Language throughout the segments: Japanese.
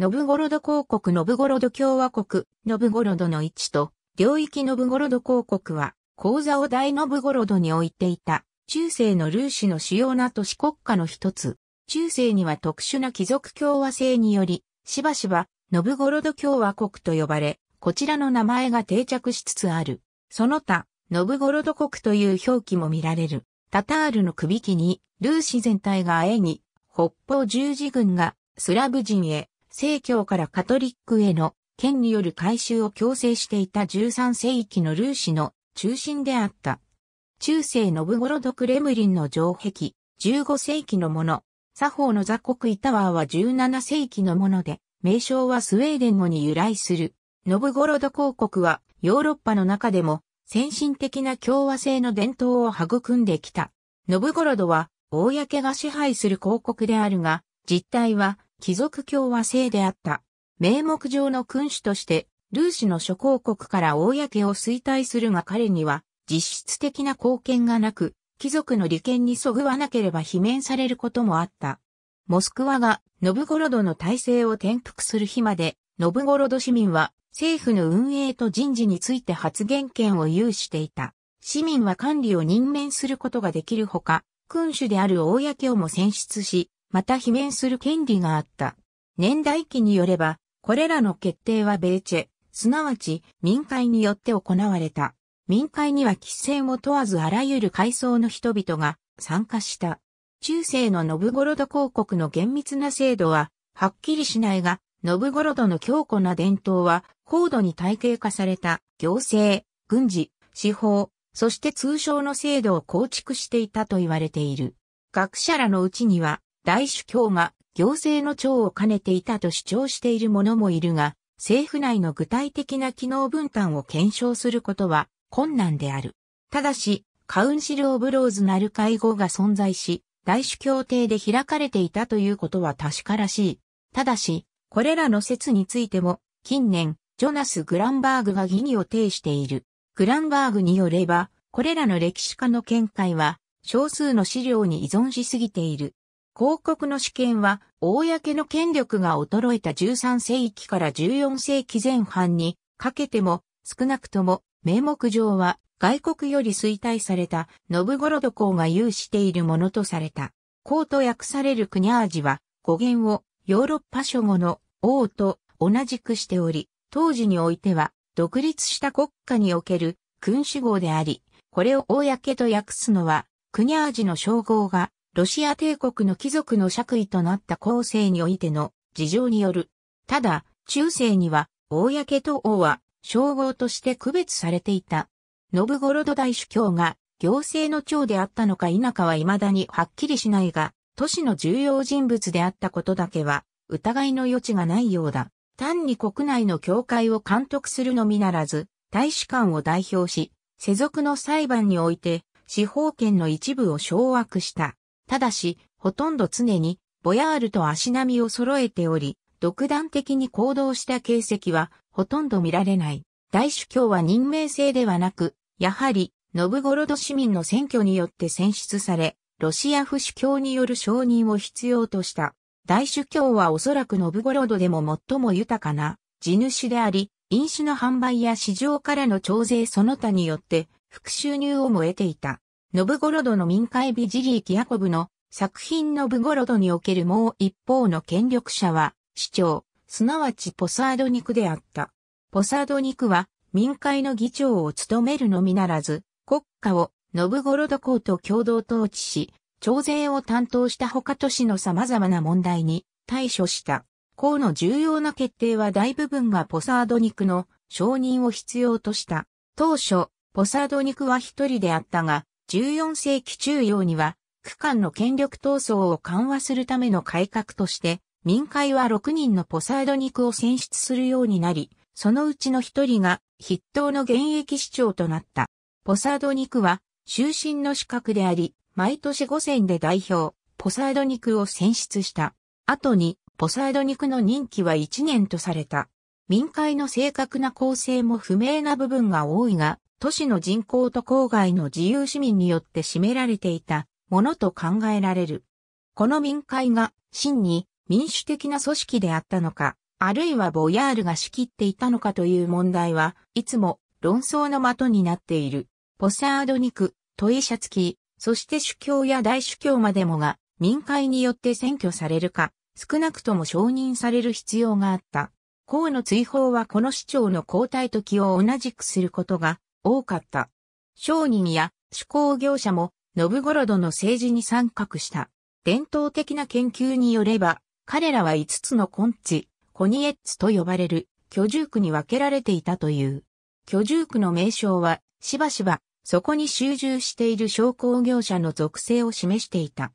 ノブゴロド公国ノブゴロド共和国、ノブゴロドの位置と、領域ノブゴロド公国は、講座を大ノブゴロドに置いていた、中世のルーシの主要な都市国家の一つ。中世には特殊な貴族共和制により、しばしば、ノブゴロド共和国と呼ばれ、こちらの名前が定着しつつある。その他、ノブゴロド国という表記も見られる。タタールの首きに、ルーシ全体があえに、北方十字軍がスラブ人へ正教からカトリックへの権による改修を強制していた13世紀のルーシの中心であった。中世ノブゴロドクレムリンの城壁、15世紀のもの、作法の雑国イタワーは17世紀のもので、名称はスウェーデン語に由来する。ノブゴロド公国はヨーロッパの中でも先進的な共和制の伝統を育んできた。ノブゴロドは公が支配する公国であるが、実態は貴族教は制であった。名目上の君主として、ルーシの諸公国から公を衰退するが彼には、実質的な貢献がなく、貴族の利権にそぐわなければ罷免されることもあった。モスクワが、ノブゴロドの体制を転覆する日まで、ノブゴロド市民は、政府の運営と人事について発言権を有していた。市民は管理を任免することができるほか、君主である公をも選出し、また罷免する権利があった。年代記によれば、これらの決定は米チェ、すなわち民会によって行われた。民会には規制も問わずあらゆる階層の人々が参加した。中世のノブゴロド公国の厳密な制度ははっきりしないが、ノブゴロドの強固な伝統は高度に体系化された行政、軍事、司法、そして通商の制度を構築していたと言われている。学者らのうちには大主教が行政の長を兼ねていたと主張している者もいるが、政府内の具体的な機能分担を検証することは困難である。ただし、カウンシル・オブ・ローズなる会合が存在し、大主教廷で開かれていたということは確からしい。ただし、これらの説についても、近年、ジョナス・グランバーグが疑義を呈している。グランバーグによれば、これらの歴史家の見解は、少数の資料に依存しすぎている。広告の主権は、公の権力が衰えた13世紀から14世紀前半にかけても、少なくとも名目上は外国より衰退されたノブゴロド公が有しているものとされた。公と訳されるクニャージは語源をヨーロッパ諸語の王と同じくしており、当時においては独立した国家における君主号であり、これを公と訳すのはクニャージの称号がロシア帝国の貴族の爵位となった後世においての事情による。ただ、中世には、公と王は、称号として区別されていた。ノブゴロド大主教が、行政の長であったのか否かは未だにはっきりしないが、都市の重要人物であったことだけは、疑いの余地がないようだ。単に国内の教会を監督するのみならず、大使館を代表し、世俗の裁判において、司法権の一部を掌握した。ただし、ほとんど常に、ボヤールと足並みを揃えており、独断的に行動した形跡は、ほとんど見られない。大主教は任命制ではなく、やはり、ノブゴロド市民の選挙によって選出され、ロシア府主教による承認を必要とした。大主教はおそらくノブゴロドでも最も豊かな地主であり、飲酒の販売や市場からの徴税その他によって、副収入をも得ていた。ノブゴロドの民会ビジリー・キヤコブの作品ノブゴロドにおけるもう一方の権力者は、市長、すなわちポサードニクであった。ポサードニクは、民会の議長を務めるのみならず、国家をノブゴロド公と共同統治し、徴税を担当した他都市の様々な問題に対処した。公の重要な決定は大部分がポサードニクの承認を必要とした。当初、ポサードニクは一人であったが、14世紀中央には、区間の権力闘争を緩和するための改革として、民会は6人のポサード肉を選出するようになり、そのうちの1人が筆頭の現役市長となった。ポサード肉は、終身の資格であり、毎年5選で代表、ポサード肉を選出した。後に、ポサード肉の任期は1年とされた。民会の正確な構成も不明な部分が多いが、都市の人口と郊外の自由市民によって占められていたものと考えられる。この民会が真に民主的な組織であったのか、あるいはボヤールが仕切っていたのかという問題はいつも論争の的になっている。ポサード肉、トイシャツキー、そして主教や大主教までもが民会によって選挙されるか、少なくとも承認される必要があった。公の追放はこの市長の交代時を同じくすることが多かった。商人や手工業者もノブゴロドの政治に参画した。伝統的な研究によれば、彼らは5つのコンチ、コニエッツと呼ばれる居住区に分けられていたという。居住区の名称は、しばしば、そこに集中している商工業者の属性を示していた。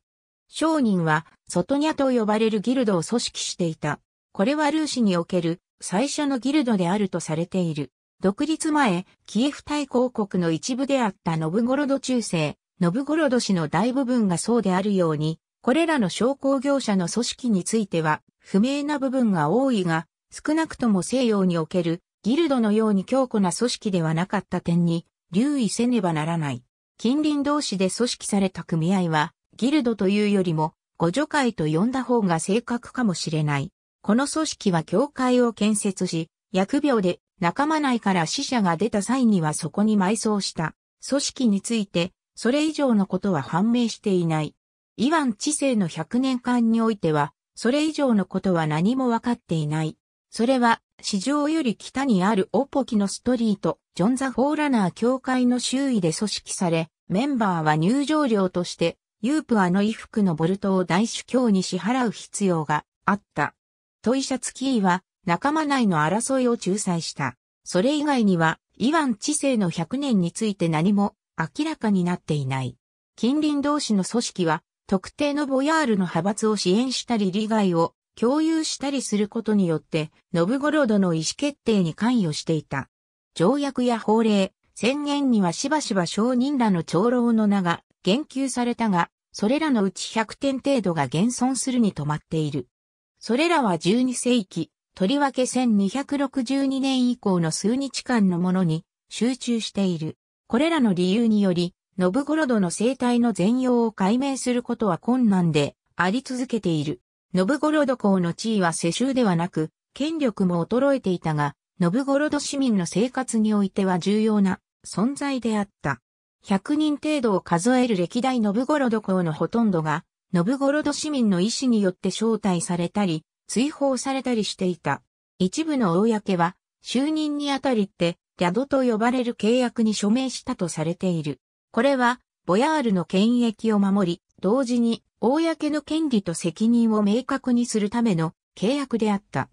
商人は、ソトニャと呼ばれるギルドを組織していた。これはルーシにおける最初のギルドであるとされている。独立前、キエフ大公国の一部であったノブゴロド中世、ノブゴロド氏の大部分がそうであるように、これらの商工業者の組織については、不明な部分が多いが、少なくとも西洋におけるギルドのように強固な組織ではなかった点に留意せねばならない。近隣同士で組織された組合は、ギルドというよりも、互助会と呼んだ方が正確かもしれない。この組織は教会を建設し、疫病で仲間内から死者が出た際にはそこに埋葬した組織について、それ以上のことは判明していない。イワン知性の100年間においては、それ以上のことは何もわかっていない。それは、市場より北にあるオポキのストリート、ジョン・ザ・フォーラナー教会の周囲で組織され、メンバーは入場料として、ユープアの衣服のボルトを大主教に支払う必要があった。トイシャツキーは、仲間内の争いを仲裁した。それ以外には、イワン知性の100年について何も明らかになっていない。近隣同士の組織は、特定のボヤールの派閥を支援したり利害を共有したりすることによって、ノブゴロドの意思決定に関与していた。条約や法令、宣言にはしばしば商人らの長老の名が言及されたが、それらのうち100点程度が現存するに止まっている。それらは12世紀、とりわけ1262年以降の数日間のものに集中している。これらの理由により、ノブゴロドの生態の全容を解明することは困難であり続けている。ノブゴロド公の地位は世襲ではなく、権力も衰えていたが、ノブゴロド市民の生活においては重要な存在であった。100人程度を数える歴代ノブゴロド公のほとんどが、ノブゴロド市民の意思によって招待されたり、追放されたりしていた。一部の公は、就任にあたりって、リャドと呼ばれる契約に署名したとされている。これは、ボヤールの権益を守り、同時に、公の権利と責任を明確にするための契約であった。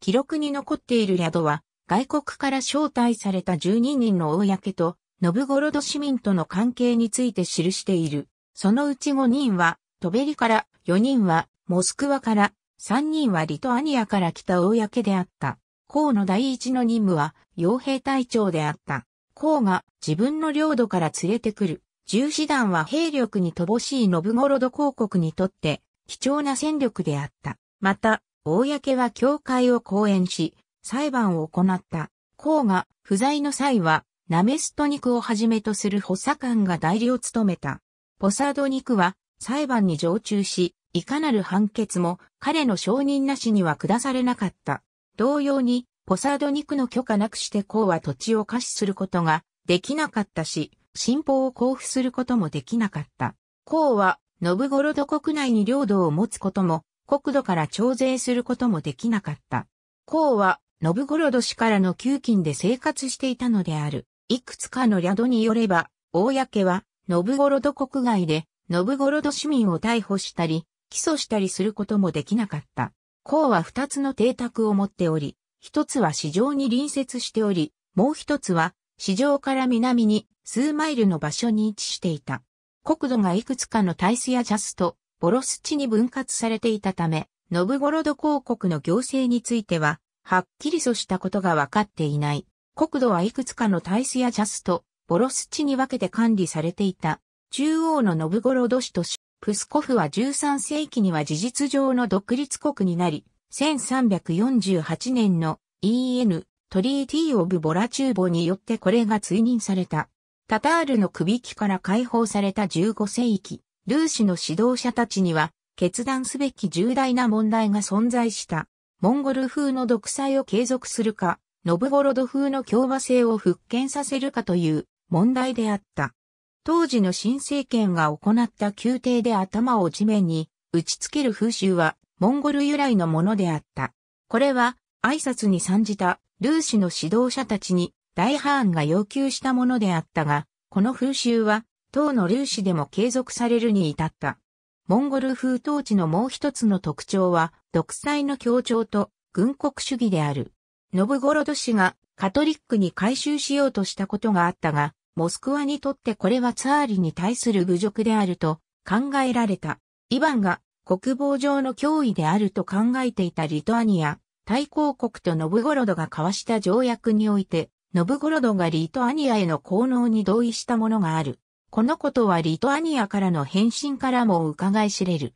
記録に残っているリャドは、外国から招待された12人の公と、ノブゴロド市民との関係について記している。そのうち5人は、トベリから、4人は、モスクワから、三人はリトアニアから来た公であった。公の第一の任務は、傭兵隊長であった。公が自分の領土から連れてくる。重視団は兵力に乏しいノブゴロド公国にとって、貴重な戦力であった。また、公は教会を講演し、裁判を行った。公が不在の際は、ナメスト肉をはじめとする補佐官が代理を務めた。ポサード肉は裁判に常駐し、いかなる判決も彼の承認なしには下されなかった。同様に、ポサード肉の許可なくして公は土地を可視することができなかったし、新法を交付することもできなかった。公は、ノブゴロド国内に領土を持つことも、国土から徴税することもできなかった。公は、ノブゴロド氏からの給金で生活していたのである。いくつかの宿によれば、公は、ノブゴロド国外で、ノブゴロド市民を逮捕したり、起訴したりすることもできなかった。公は二つの邸宅を持っており、一つは市場に隣接しており、もう一つは市場から南に数マイルの場所に位置していた。国土がいくつかのタイスやジャスト、ボロス地に分割されていたため、ノブゴロド公国の行政については、はっきりとしたことがわかっていない。国土はいくつかのタイスやジャスト、ボロス地に分けて管理されていた。中央のノブゴロド市と市プスコフは13世紀には事実上の独立国になり、1348年の EN トリーティー・オブ・ボラチューボによってこれが追認された。タタールの首輝きから解放された15世紀、ルーシの指導者たちには、決断すべき重大な問題が存在した。モンゴル風の独裁を継続するか、ノブゴロド風の共和制を復権させるかという問題であった。当時の新政権が行った宮廷で頭を地面に打ちつける風習はモンゴル由来のものであった。これは挨拶に参じたルーシの指導者たちに大ハーンが要求したものであったが、この風習は当のルーシでも継続されるに至った。モンゴル風統治のもう一つの特徴は独裁の強調と軍国主義である。ノブゴロド氏がカトリックに改宗しようとしたことがあったが、モスクワにとってこれはツァーリに対する侮辱であると考えられた。イヴァンが国防上の脅威であると考えていたリトアニア、対抗国とノブゴロドが交わした条約において、ノブゴロドがリトアニアへの効能に同意したものがある。このことはリトアニアからの返信からも伺い知れる。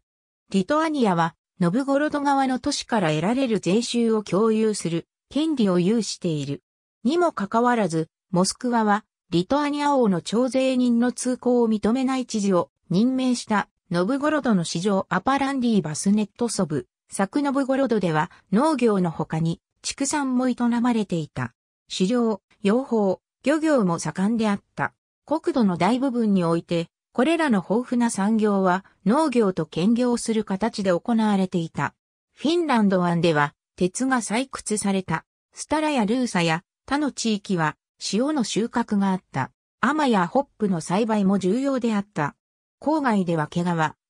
リトアニアは、ノブゴロド側の都市から得られる税収を共有する権利を有している。にもかかわらず、モスクワはリトアニア王の徴税人の通行を認めない知事を任命したノブゴロドの市場アパランディバスネットソブ、作ノブゴロドでは農業の他に畜産も営まれていた。狩猟、養蜂、漁業も盛んであった。国土の大部分において、これらの豊富な産業は農業と兼業する形で行われていた。フィンランド湾では鉄が採掘された、スタラやルーサや他の地域は塩の収穫があった。アマやホップの栽培も重要であった。郊外では毛皮、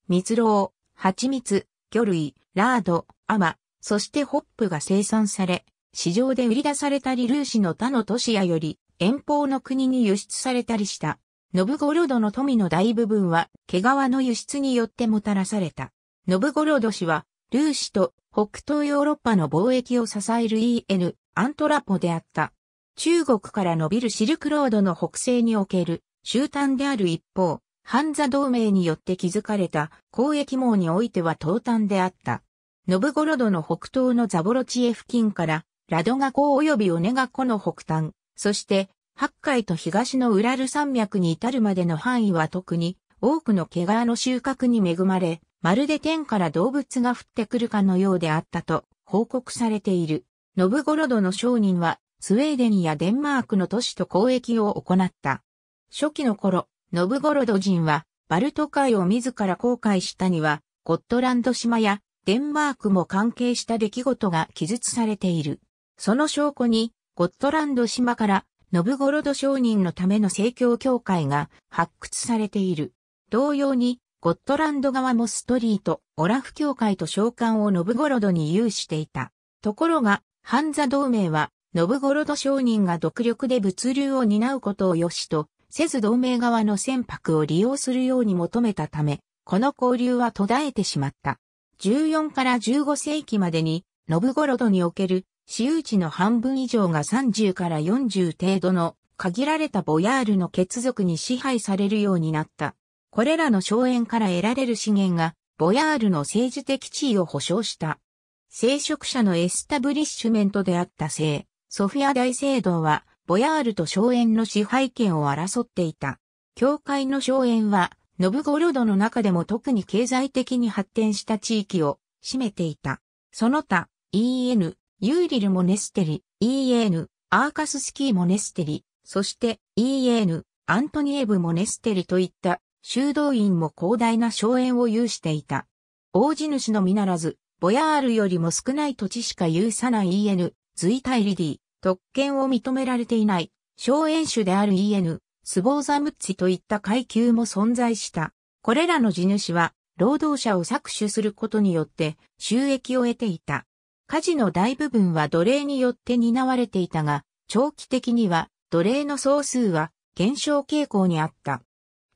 蜜蝋、蜂蜜、魚類、ラード、アマ、そしてホップが生産され、市場で売り出されたり粒子の他の都市やより遠方の国に輸出されたりした。ノブゴロドの富の大部分は毛皮の輸出によってもたらされた。ノブゴロド氏はーシと北東ヨーロッパの貿易を支える EN アントラポであった。中国から伸びるシルクロードの北西における終端である一方、ハンザ同盟によって築かれた交易網においては東端であった。ノブゴロドの北東のザボロチエ付近から、ラドガ湖及びオネガ湖の北端、そして、八海と東のウラル山脈に至るまでの範囲は特に、多くの毛皮の収穫に恵まれ、まるで天から動物が降ってくるかのようであったと報告されている。ノブゴロドの商人はスウェーデンやデンマークの都市と交易を行った。初期の頃、ノブゴロド人は、バルト海を自ら航海したには、ゴットランド島やデンマークも関係した出来事が記述されている。その証拠に、ゴットランド島からノブゴロド商人のための正教協会が発掘されている。同様に、ゴットランド側もストリート、オラフ教会と召喚をノブゴロドに有していた。ところが、ハンザ同盟はノブゴロド商人が独力で物流を担うことを良しと、せず同盟側の船舶を利用するように求めたため、この交流は途絶えてしまった。14から15世紀までに、ノブゴロドにおける私有地の半分以上が30から40程度の限られたボヤールの血族に支配されるようになった。これらの荘園から得られる資源が、ボヤールの政治的地位を保障した。聖職者のエスタブリッシュメントであった性。ソフィア大聖堂は、ボヤールと荘園の支配権を争っていた。教会の荘園は、ノブゴロドの中でも特に経済的に発展した地域を占めていた。その他、EN、ユーリル・モネステリ、EN、アーカススキー・モネステリ、そして EN、アントニエブ・モネステリといった修道院も広大な荘園を有していた。大地主のみならず、ボヤールよりも少ない土地しか有さない EN、随体リディ、特権を認められていない、荘園主である EN、スボーザムッチといった階級も存在した。これらの地主は、労働者を搾取することによって収益を得ていた。家事の大部分は奴隷によって担われていたが、長期的には奴隷の総数は減少傾向にあった。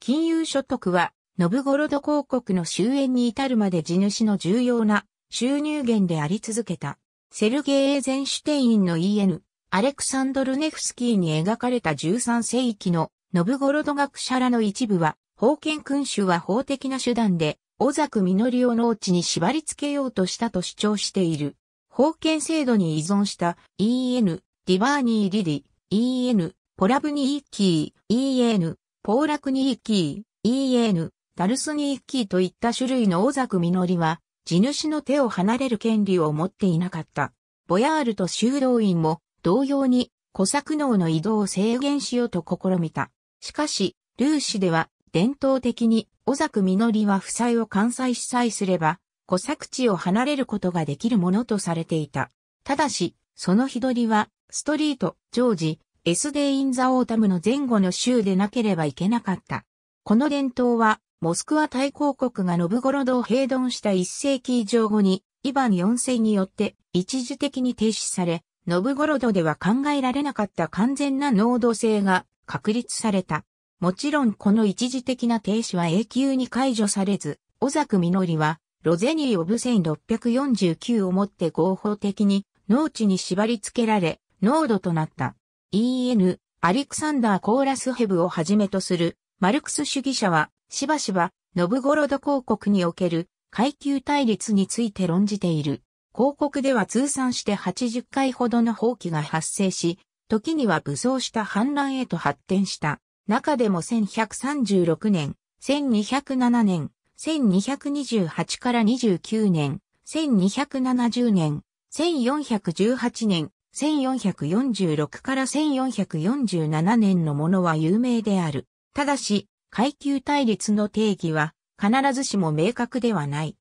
金融所得は、ノブゴロド広告の終焉に至るまで地主の重要な収入源であり続けた。セルゲー・エゼンシュテインの EN、アレクサンドルネフスキーに描かれた13世紀のノブゴロド学者らの一部は、封建君主は法的な手段で、オザク・ミノリを農地に縛り付けようとしたと主張している。封建制度に依存した EN、ディバーニー・リリ、EN、ポラブニー・キー、EN、ポーラクニー・キー、EN、ダルスニー・キーといった種類のオザク・ミノリは、地主の手を離れる権利を持っていなかった。ボヤールと修道院も同様に、小作能の移動を制限しようと試みた。しかし、ルーシでは、伝統的に、小作実は夫妻を関西さえすれば、小作地を離れることができるものとされていた。ただし、その日取りは、ストリート、ジョージ、エスデイン・ザ・オータムの前後の州でなければいけなかった。この伝統は、モスクワ大公国がノブゴロドを併存した1世紀以上後に、イヴァン4世によって一時的に停止され、ノブゴロドでは考えられなかった完全な濃度性が確立された。もちろんこの一時的な停止は永久に解除されず、小作実は、ロゼニー・オブ1649をもって合法的に農地に縛り付けられ、濃度となった。E.N. アレクサンダー・コーラスヘブをはじめとする、マルクス主義者は、しばしば、ノブゴロド公国における階級対立について論じている。広告では通算して80回ほどの放棄が発生し、時には武装した反乱へと発展した。中でも1136年、1207年、1228から29年、1270年、1418年、1446から1447年のものは有名である。ただし、階級対立の定義は必ずしも明確ではない。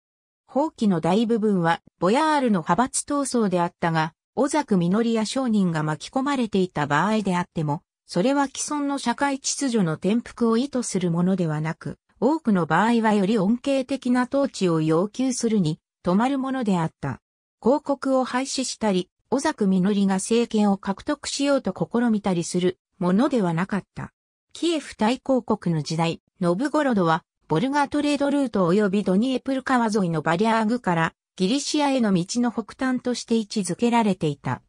法規の大部分は、ボヤールの派閥闘争であったが、オザク・ミノリや商人が巻き込まれていた場合であっても、それは既存の社会秩序の転覆を意図するものではなく、多くの場合はより恩恵的な統治を要求するに、止まるものであった。広告を廃止したり、オザク・ミノリが政権を獲得しようと試みたりするものではなかった。キエフ大公国の時代、ノブゴロドはボルガトレードルート及びドニエプル川沿いのバリアーグからギリシアへの道の北端として位置づけられていた。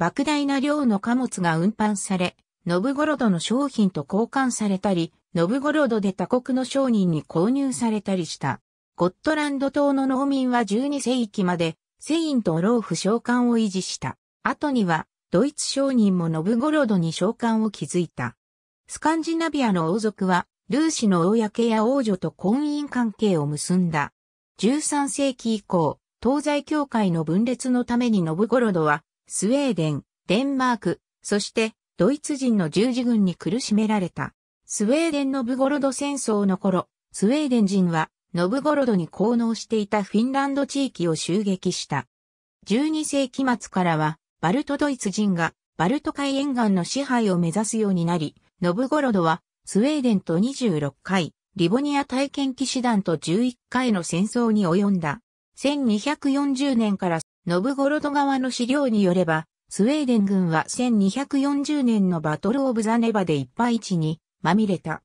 莫大な量の貨物が運搬され、ノブゴロドの商品と交換されたり、ノブゴロドで他国の商人に購入されたりした。ゴットランド島の農民は12世紀まで、セインとローフ召喚を維持した。後には、ドイツ商人もノブゴロドに召喚を築いた。スカンジナビアの王族は、ルーシの公や王女と婚姻関係を結んだ。13世紀以降、東西教会の分裂のためにノブゴロドは、スウェーデン、デンマーク、そしてドイツ人の十字軍に苦しめられた。スウェーデンノブゴロド戦争の頃、スウェーデン人はノブゴロドに効納していたフィンランド地域を襲撃した。12世紀末からは、バルトドイツ人がバルト海沿岸の支配を目指すようになり、ノブゴロドはスウェーデンと26回、リボニア体験騎士団と11回の戦争に及んだ。1240年からノブゴロド側の資料によれば、スウェーデン軍は1240年のバトルオブザネバで一敗地にまみれた。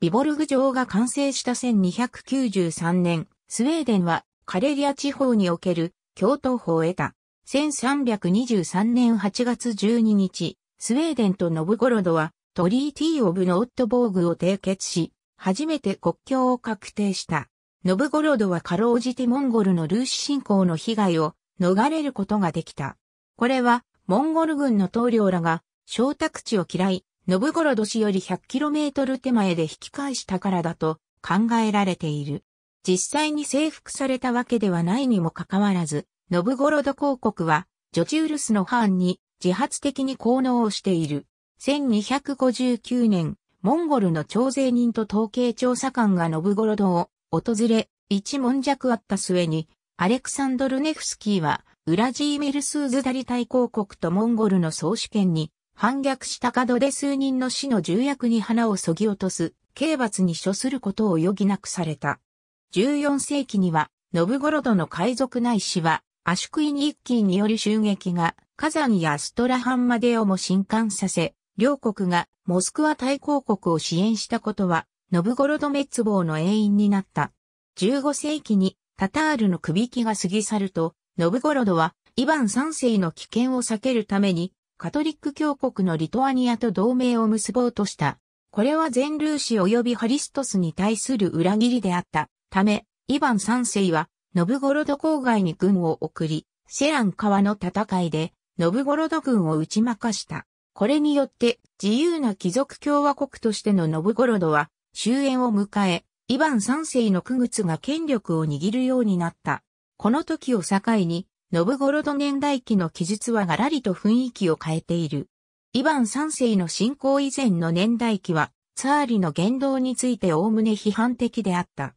ビボルグ城が完成した1293年、スウェーデンはカレリア地方における共闘法を得た。1323年8月12日、スウェーデンとノブゴロドはトリーティー・オブ・ノット・ボーグを締結し、初めて国境を確定した。ノブゴロドはかろうじてモンゴルのルーシ侵攻の被害を逃れることができた。これは、モンゴル軍の統領らが、小宅地を嫌い、ノブゴロド市より 100km 手前で引き返したからだと考えられている。実際に征服されたわけではないにもかかわらず、ノブゴロド公国は、ジョチウルスの藩に自発的に効能をしている。1259年、モンゴルの徴税人と統計調査官がノブゴロドを訪れ、一問弱あった末に、アレクサンドル・ネフスキーは、ウラジーメルスーズダリ大公国とモンゴルの総主権に反逆した角で数人の死の重役に花をそぎ落とす、刑罰に処することを余儀なくされた。14世紀には、ノブゴロドの海賊内氏は、アシュクイニッキーによる襲撃が、火山やストラハンまでをも震撼させ、両国がモスクワ大公国を支援したことは、ノブゴロド滅亡の永因になった。15世紀にタタールの首輝が過ぎ去ると、ノブゴロドはイヴァン三世の危険を避けるために、カトリック教国のリトアニアと同盟を結ぼうとした。これは全ルーシ及びハリストスに対する裏切りであった。ため、イヴァン三世は、ノブゴロド郊外に軍を送り、セラン川の戦いで、ノブゴロド軍を打ち負かした。これによって自由な貴族共和国としてのノブゴロドは終焉を迎え、イヴァン三世の区靴が権力を握るようになった。この時を境に、ノブゴロド年代記の記述はガラリと雰囲気を変えている。イヴァン三世の信仰以前の年代記は、ツァーリの言動についておおむね批判的であった。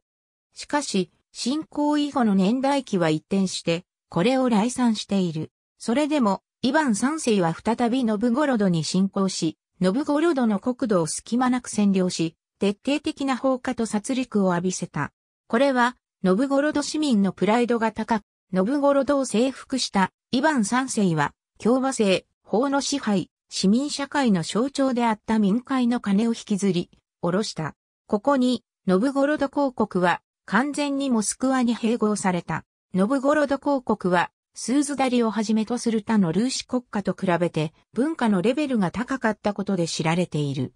しかし、信仰以後の年代記は一転して、これを来賛している。それでも、イヴァン三世は再びノブゴロドに侵攻し、ノブゴロドの国土を隙間なく占領し、徹底的な放火と殺戮を浴びせた。これは、ノブゴロド市民のプライドが高く、ノブゴロドを征服したイヴァン三世は、共和制、法の支配、市民社会の象徴であった民会の金を引きずり、下ろした。ここに、ノブゴロド公国は、完全にモスクワに併合された。ノブゴロド公国は、スーズダリをはじめとする他のルーシ国家と比べて文化のレベルが高かったことで知られている。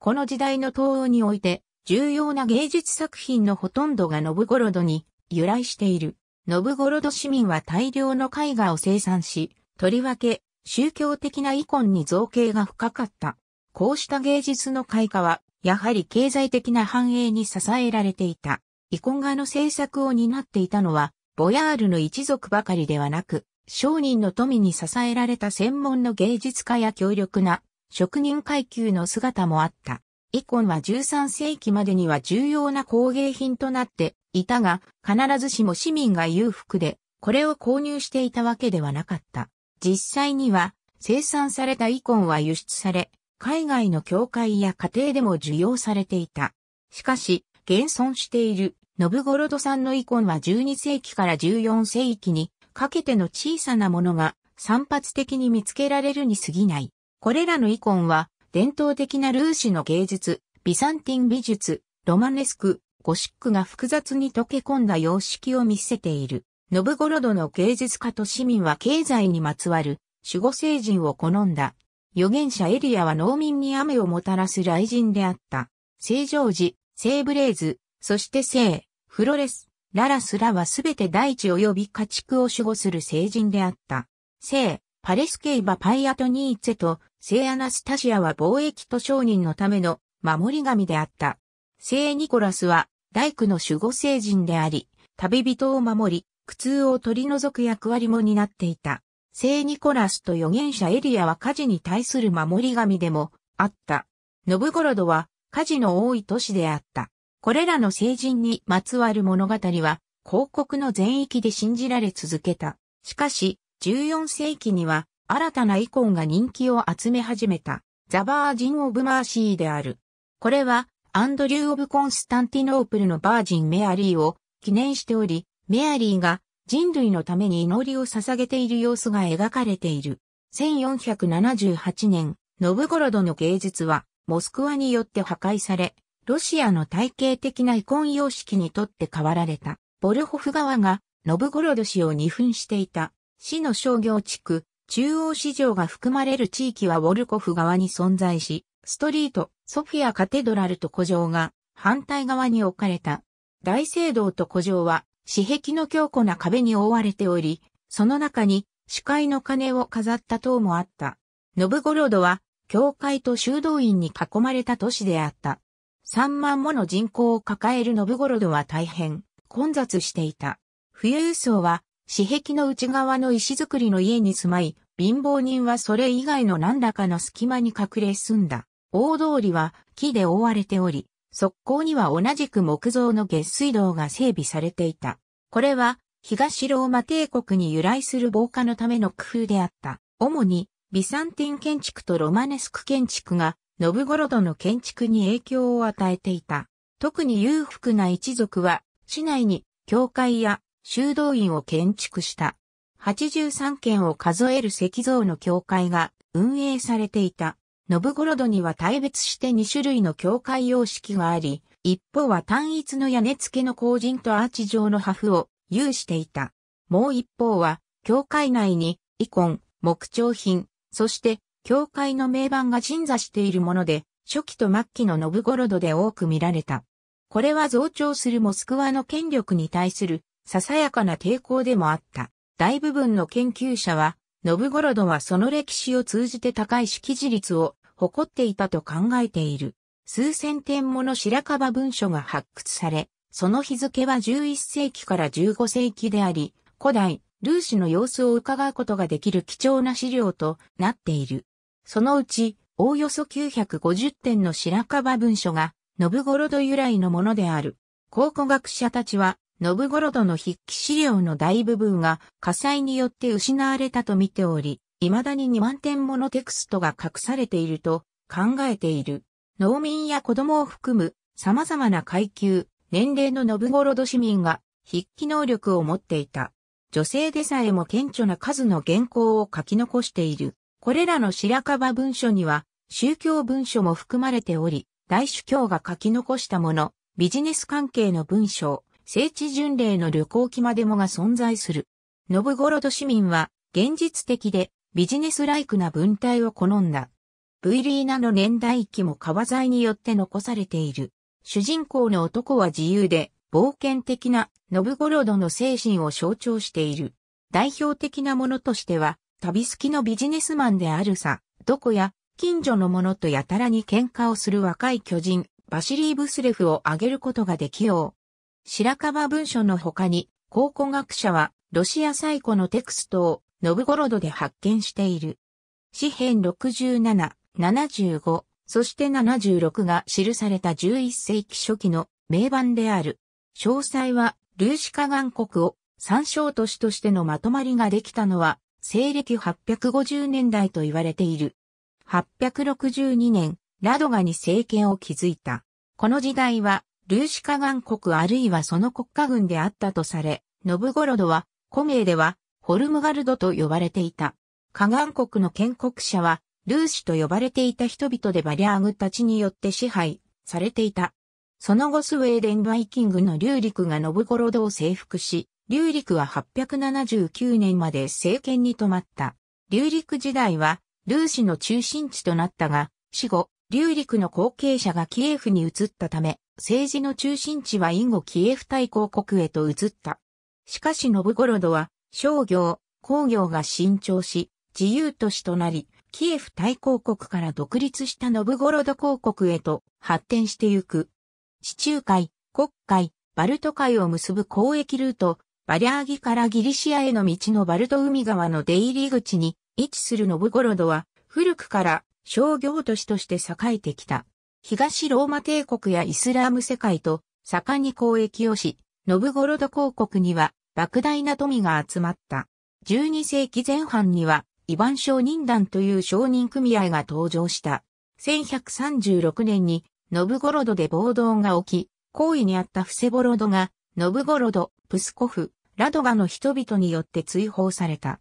この時代の東欧において重要な芸術作品のほとんどがノブゴロドに由来している。ノブゴロド市民は大量の絵画を生産し、とりわけ宗教的な遺恨に造形が深かった。こうした芸術の開花は、やはり経済的な繁栄に支えられていた。遺恨画の制作を担っていたのは、ボヤールの一族ばかりではなく、商人の富に支えられた専門の芸術家や強力な職人階級の姿もあった。イコンは13世紀までには重要な工芸品となっていたが、必ずしも市民が裕福で、これを購入していたわけではなかった。実際には、生産されたイコンは輸出され、海外の教会や家庭でも需要されていた。しかし、現存しているノブゴロドさんのイコンは12世紀から14世紀にかけての小さなものが散発的に見つけられるに過ぎない。これらのイコンは伝統的なルーシの芸術、ビサンティン美術、ロマネスク、ゴシックが複雑に溶け込んだ様式を見せている。ノブゴロドの芸術家と市民は経済にまつわる守護聖人を好んだ。預言者エリアは農民に雨をもたらす雷神であった。聖ジョー聖ブレーズ、そして聖、フロレス、ララスらはすべて大地及び家畜を守護する聖人であった。聖、パレスケイバ・パイアトニーツェと聖アナスタシアは貿易と商人のための守り神であった。聖ニコラスは大工の守護聖人であり、旅人を守り、苦痛を取り除く役割も担っていた。聖ニコラスと預言者エリアは火事に対する守り神でもあった。ノブゴロドは火事の多い都市であった。これらの聖人にまつわる物語は、広告の全域で信じられ続けた。しかし、14世紀には、新たなイコンが人気を集め始めた。ザバージン・オブ・マーシーである。これは、アンドリュー・オブ・コンスタンティノープルのバージン・メアリーを記念しており、メアリーが人類のために祈りを捧げている様子が描かれている。1478年、ノブゴロドの芸術は、モスクワによって破壊され、ロシアの体系的な遺恨様式にとって変わられた、ボルホフ川がノブゴロド市を二分していた、市の商業地区、中央市場が含まれる地域はウォルコフ側に存在し、ストリート、ソフィアカテドラルと古城が反対側に置かれた。大聖堂と古城は、私壁の強固な壁に覆われており、その中に、司会の鐘を飾った塔もあった。ノブゴロドは、教会と修道院に囲まれた都市であった。3万もの人口を抱えるノブゴロドは大変混雑していた。富裕層は、私壁の内側の石造りの家に住まい、貧乏人はそれ以外の何らかの隙間に隠れ住んだ。大通りは木で覆われており、側溝には同じく木造の下水道が整備されていた。これは、東ローマ帝国に由来する防火のための工夫であった。主に、ビサンティン建築とロマネスク建築がノブゴロドの建築に影響を与えていた。特に裕福な一族は、市内に教会や修道院を建築した。83件を数える石像の教会が運営されていた。ノブゴロドには大別して2種類の教会様式があり、一方は単一の屋根付けの後人とアーチ状の破風を有していた。もう一方は、教会内に、遺ン、木彫品、そして教会の名板が鎮座しているもので、初期と末期のノブゴロドで多く見られた。これは増長するモスクワの権力に対するささやかな抵抗でもあった。大部分の研究者は、ノブゴロドはその歴史を通じて高い識字率を誇っていたと考えている。数千点もの白樺文書が発掘され、その日付は11世紀から15世紀であり、古代、ルーシの様子を伺うことができる貴重な資料となっている。そのうち、おおよそ950点の白樺文書が、ノブゴロド由来のものである。考古学者たちは、ノブゴロドの筆記資料の大部分が火災によって失われたと見ており、未だに2万点ものテクストが隠されていると考えている。農民や子供を含む様々な階級、年齢のノブゴロド市民が筆記能力を持っていた。女性でさえも顕著な数の原稿を書き残している。これらの白樺文書には、宗教文書も含まれており、大主教が書き残したもの、ビジネス関係の文書、聖地巡礼の旅行記までもが存在する。ノブゴロド市民は、現実的で、ビジネスライクな文体を好んだ。ブイリーナの年代記も川材によって残されている。主人公の男は自由で、冒険的なノブゴロドの精神を象徴している。代表的なものとしては、旅好きのビジネスマンであるさ、どこや、近所の者とやたらに喧嘩をする若い巨人、バシリー・ブスレフを挙げることができよう。白樺文書の他に、考古学者は、ロシア最古のテクストを、ノブゴロドで発見している。詩編67、75、そして76が記された11世紀初期の名版である。詳細は、ルーシカ岩国を参照都市としてのまとまりができたのは、西暦850年代と言われている。862年、ラドガに政権を築いた。この時代は、ルーシカガン国あるいはその国家軍であったとされ、ノブゴロドは、古名では、ホルムガルドと呼ばれていた。カガン国の建国者は、ルーシと呼ばれていた人々でバリアーグたちによって支配されていた。その後スウェーデンバイキングのリューリクがノブゴロドを征服し、劉陸は879年まで政権に止まった。劉陸時代は、ルーシの中心地となったが、死後、劉陸の後継者がキエフに移ったため、政治の中心地は以後キエフ大公国へと移った。しかしノブゴロドは、商業、工業が伸長し、自由都市となり、キエフ大公国から独立したノブゴロド公国へと発展してゆく。地中海、黒海、バルト海を結ぶ交易ルート、バリャーギからギリシアへの道のバルト海側の出入り口に位置するノブゴロドは古くから商業都市として栄えてきた。東ローマ帝国やイスラーム世界と盛んに交易をし、ノブゴロド公国には莫大な富が集まった。12世紀前半にはイヴァン商人団という商人組合が登場した。1136年にノブゴロドで暴動が起き、行為にあったフセボロドがノブゴロド、プスコフ、ラドガの人々によって追放された。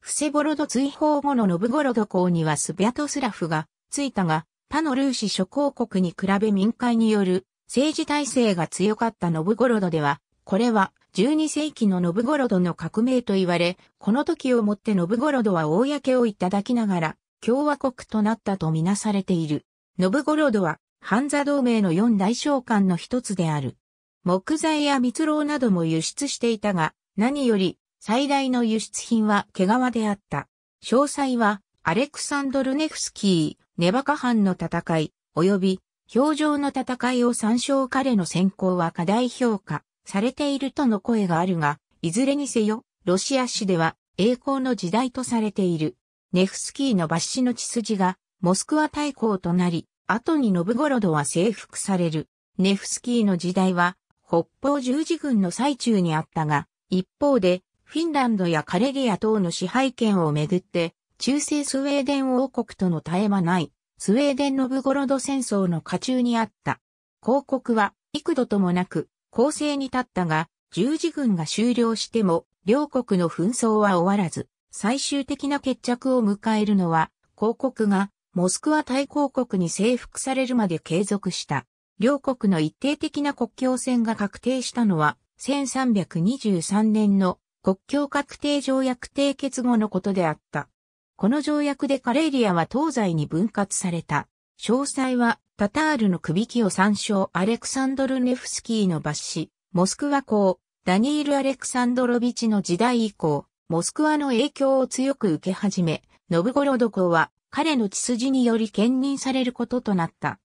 フセボロド追放後のノブゴロド港にはスビャトスラフがついたが、他のルーシ諸公国に比べ民会による政治体制が強かったノブゴロドでは、これは12世紀のノブゴロドの革命と言われ、この時をもってノブゴロドは公をいただきながら共和国となったとみなされている。ノブゴロドはハンザ同盟の四大将官の一つである。木材や蜜蝋なども輸出していたが、何より最大の輸出品は毛皮であった。詳細は、アレクサンドル・ネフスキー、ネバカ藩の戦い、及び、表情の戦いを参照彼の選考は過大評価されているとの声があるが、いずれにせよ、ロシア史では栄光の時代とされている。ネフスキーの抜死の血筋がモスクワ大公となり、後にノブゴロドは征服される。ネフスキーの時代は北方十字軍の最中にあったが、一方で、フィンランドやカレリア等の支配権をめぐって、中世スウェーデン王国との絶え間ない、スウェーデンのブゴロド戦争の下中にあった。広告は幾度ともなく攻勢に立ったが、十字軍が終了しても、両国の紛争は終わらず、最終的な決着を迎えるのは、広告がモスクワ大公国に征服されるまで継続した。両国の一定的な国境線が確定したのは、1323年の国境確定条約締結後のことであった。この条約でカレーリアは東西に分割された。詳細は、タタールの首輝を参照アレクサンドル・ネフスキーの抜子、モスクワ港、ダニール・アレクサンドロビチの時代以降、モスクワの影響を強く受け始め、ノブゴロド港は彼の血筋により兼任されることとなった。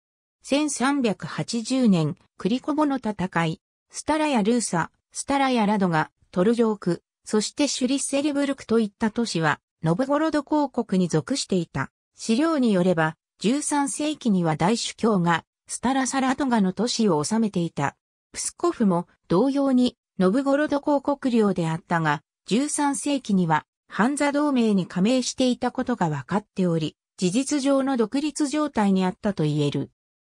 1380年、クリコボの戦い、スタラやルーサ、スタラやラドが、トルジョーク、そしてシュリッセルブルクといった都市は、ノブゴロド公国に属していた。資料によれば、13世紀には大主教が、スタラサラトガの都市を治めていた。プスコフも同様に、ノブゴロド公国領であったが、13世紀には、ハンザ同盟に加盟していたことが分かっており、事実上の独立状態にあったと言える。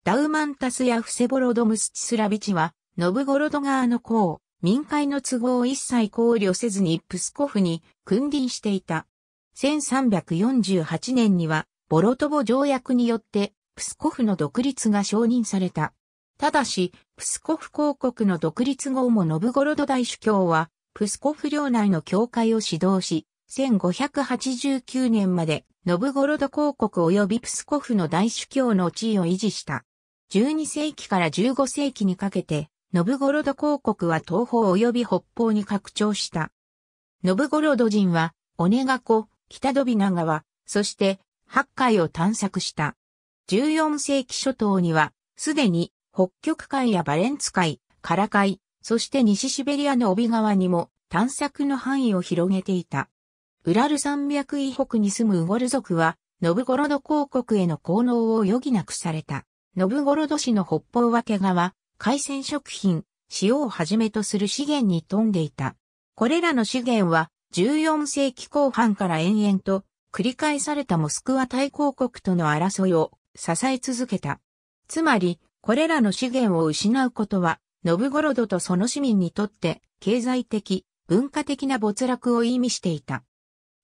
ダウマンタスやフセボロドムスチスラビチは、ノブゴロド側の公、民会の都合を一切考慮せずにプスコフに君臨していた。1348年には、ボロトボ条約によって、プスコフの独立が承認された。ただし、プスコフ公国の独立後もノブゴロド大主教は、プスコフ領内の教会を指導し、1589年まで、ノブゴロド公国及びプスコフの大主教の地位を維持した。12世紀から15世紀にかけて、ノブゴロド公国は東方及び北方に拡張した。ノブゴロド人は、オネガ湖、北ドビナ川、そして、八海を探索した。14世紀初頭には、すでに、北極海やバレンツ海、カラ海、そして西シベリアの帯川にも探索の範囲を広げていた。ウラル山脈以北に住むウゴル族は、ノブゴロド公国への効能を余儀なくされた。ノブゴロド市の北方分け川、海鮮食品、塩をはじめとする資源に富んでいた。これらの資源は14世紀後半から延々と繰り返されたモスクワ大公国との争いを支え続けた。つまり、これらの資源を失うことは、ノブゴロドとその市民にとって経済的、文化的な没落を意味していた。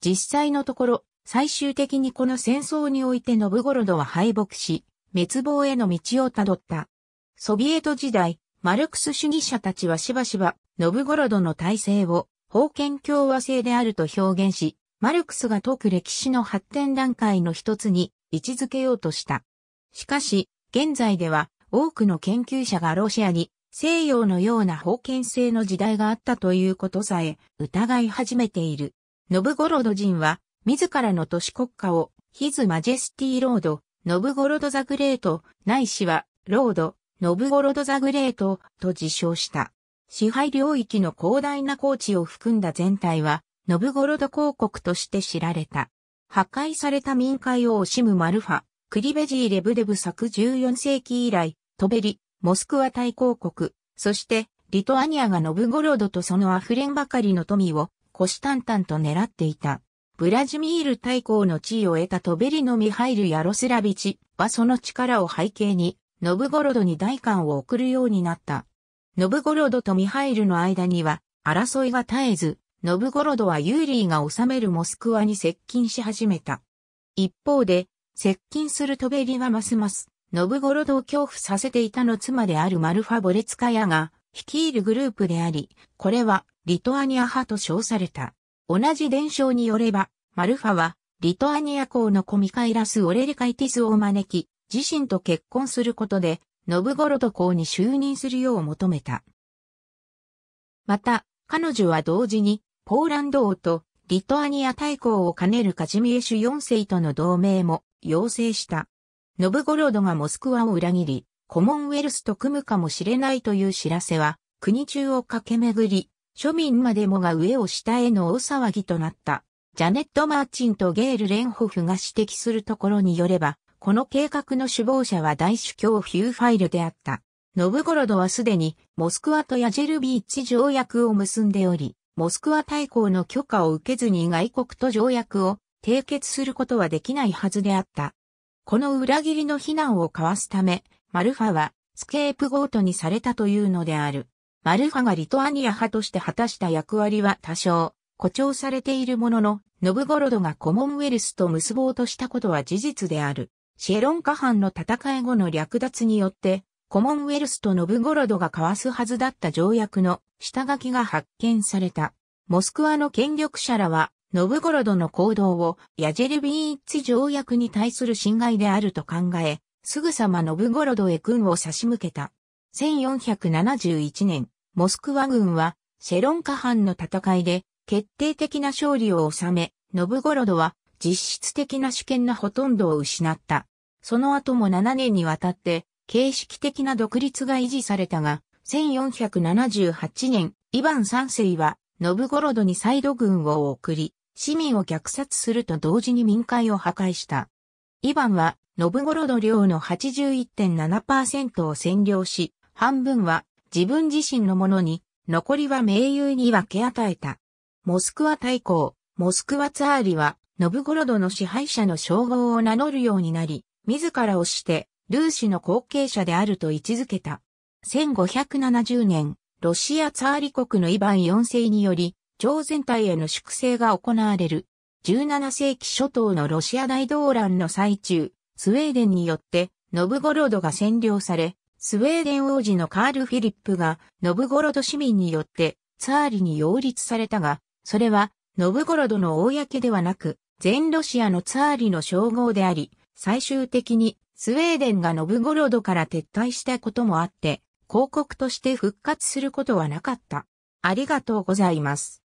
実際のところ、最終的にこの戦争においてノブゴロドは敗北し、滅亡への道をたどった。ソビエト時代、マルクス主義者たちはしばしば、ノブゴロドの体制を、封建共和制であると表現し、マルクスが解く歴史の発展段階の一つに位置づけようとした。しかし、現在では多くの研究者がロシアに西洋のような封建制の時代があったということさえ疑い始めている。ノブゴロド人は自らの都市国家をヒズ・マジェスティ・ロード、ノブゴロドザグレート、ないしは、ロード、ノブゴロドザグレート、と自称した。支配領域の広大な高地を含んだ全体は、ノブゴロド公国として知られた。破壊された民会を惜しむマルファ、クリベジー・レブデブ作14世紀以来、トベリ、モスクワ大公国、そして、リトアニアがノブゴロドとその溢れんばかりの富を、腰淡々と狙っていた。ブラジミール大公の地位を得たトベリのミハイル・ヤロスラビチはその力を背景に、ノブゴロドに代官を送るようになった。ノブゴロドとミハイルの間には、争いが絶えず、ノブゴロドはユーリーが治めるモスクワに接近し始めた。一方で、接近するトベリはますます、ノブゴロドを恐怖させていたの妻であるマルファ・ボレツカヤが、率いるグループであり、これは、リトアニア派と称された。同じ伝承によれば、マルファは、リトアニア公のコミカイラス・オレリカイティスを招き、自身と結婚することで、ノブゴロド公に就任するよう求めた。また、彼女は同時に、ポーランド王とリトアニア大公を兼ねるカジミエシュ4世との同盟も要請した。ノブゴロドがモスクワを裏切り、コモンウェルスと組むかもしれないという知らせは、国中を駆け巡り、庶民までもが上を下への大騒ぎとなった。ジャネット・マーチンとゲール・レンホフが指摘するところによれば、この計画の首謀者は大主教ヒューファイルであった。ノブゴロドはすでにモスクワとヤジェルビーチ条約を結んでおり、モスクワ大公の許可を受けずに外国と条約を締結することはできないはずであった。この裏切りの非難をかわすため、マルファはスケープゴートにされたというのである。マルファがリトアニア派として果たした役割は多少誇張されているものの、ノブゴロドがコモンウェルスと結ぼうとしたことは事実である。シェロンカハンの戦い後の略奪によって、コモンウェルスとノブゴロドが交わすはずだった条約の下書きが発見された。モスクワの権力者らは、ノブゴロドの行動をヤジェルビーッツ条約に対する侵害であると考え、すぐさまノブゴロドへ軍を差し向けた。1471年、モスクワ軍は、シェロンカ藩の戦いで、決定的な勝利を収め、ノブゴロドは、実質的な主権のほとんどを失った。その後も7年にわたって、形式的な独立が維持されたが、1478年、イヴァン三世は、ノブゴロドに再度軍を送り、市民を虐殺すると同時に民会を破壊した。イヴァンは、ノブゴロド領の81.7%を占領し、半分は自分自身のものに、残りは盟友に分け与えた。モスクワ大公、モスクワツァーリは、ノブゴロドの支配者の称号を名乗るようになり、自らをして、ルーシの後継者であると位置づけた。1570年、ロシアツァーリ国のイヴァン4世により、朝全体への粛清が行われる。17世紀初頭のロシア大動乱の最中、スウェーデンによって、ノブゴロドが占領され、スウェーデン王子のカール・フィリップが、ノブゴロド市民によって、ツァーリに擁立されたが、それは、ノブゴロドの公ではなく、全ロシアのツァーリの称号であり、最終的に、スウェーデンがノブゴロドから撤退したこともあって、広告として復活することはなかった。ありがとうございます。